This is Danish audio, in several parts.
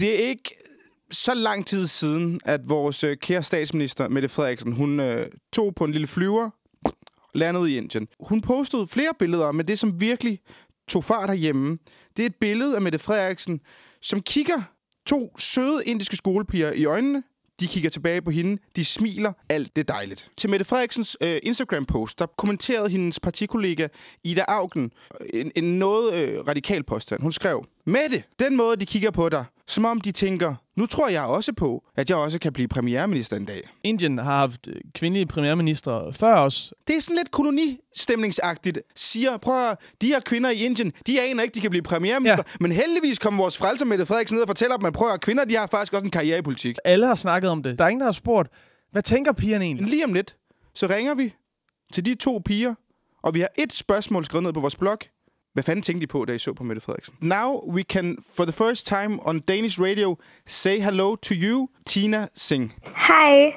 Det er ikke så lang tid siden, at vores øh, kære statsminister, Mette Frederiksen, hun øh, tog på en lille flyver, landede i Indien. Hun postede flere billeder, men det, som virkelig tog fart herhjemme, det er et billede af Mette Frederiksen, som kigger to søde indiske skolepiger i øjnene. De kigger tilbage på hende. De smiler. Alt det dejligt. Til Mette Frederiksens øh, Instagram-post, der kommenterede hendes partikollega Ida Augen en, en noget øh, radikal påstand. Hun skrev, Mette, den måde, de kigger på dig, som om de tænker, nu tror jeg også på, at jeg også kan blive premierminister en dag. Indien har haft øh, kvindelige premierminister før os. Det er sådan lidt kolonistemningsagtigt. Siger, prøv at, de her kvinder i Indien, de aner ikke, de kan blive premierminister. Ja. Men heldigvis kommer vores frelser Mette Frederiksen ned og fortæller dem, at prøv at, kvinder, de har faktisk også en karriere i politik. Alle har snakket om det. Der er ingen, der har spurgt, hvad tænker pigerne egentlig? Lige om lidt, så ringer vi til de to piger, og vi har et spørgsmål skrevet ned på vores blog. Hvad fanden tænkte på, da I så på Mette Frederiksen? Now we can, for the first time on Danish radio, say hello to you, Tina Singh. Hi.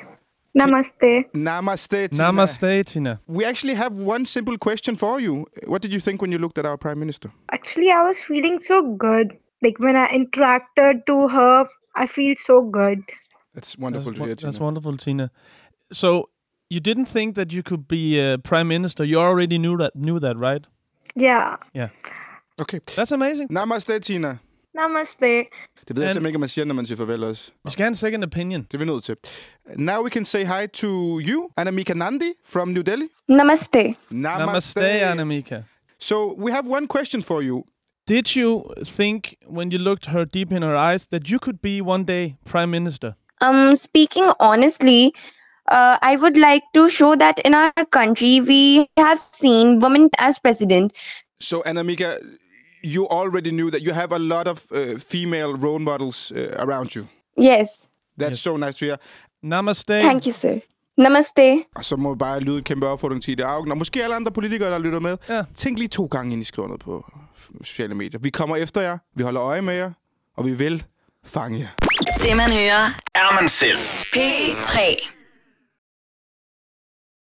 Namaste. Namaste, Tina. Namaste, Tina. We actually have one simple question for you. What did you think when you looked at our prime minister? Actually, I was feeling so good. Like when I interacted to her, I feel so good. That's wonderful that's, hear, Tina. That's wonderful, Tina. So you didn't think that you could be a uh, prime minister. You already knew that, knew that, right? Yeah. Ja. Okay. That's amazing. Namaste, Tina. Namaste. Det ved jeg simpelthen ikke, om man siger, når man siger farvel også. Vi skal have en second opinion. Det er vi nødt til. Now we can say hi to you, Anamika Nandi from New Delhi. Namaste. Namaste, Namaste, Anamika. So we have one question for you. Did you think, when you looked her deep in her eyes, that you could be one day prime minister? Um, speaking honestly, uh, I would like to show that in our country we have seen women as president. So, Anamika, you already knew that you have a lot of uh, female role models uh, around you. Yes. That's yes. so nice to hear. Namaste. Thank you, sir. Namaste. Og så må vi bare lyde en kæmpe opfordring til Ida Augen, og måske alle andre politikere, der lytter med. Ja. Tænk lige to gange, inden I skriver noget på sociale medier. Vi kommer efter jer, vi holder øje med jer, og vi vil fange jer. Det, man hører, er man selv. P3.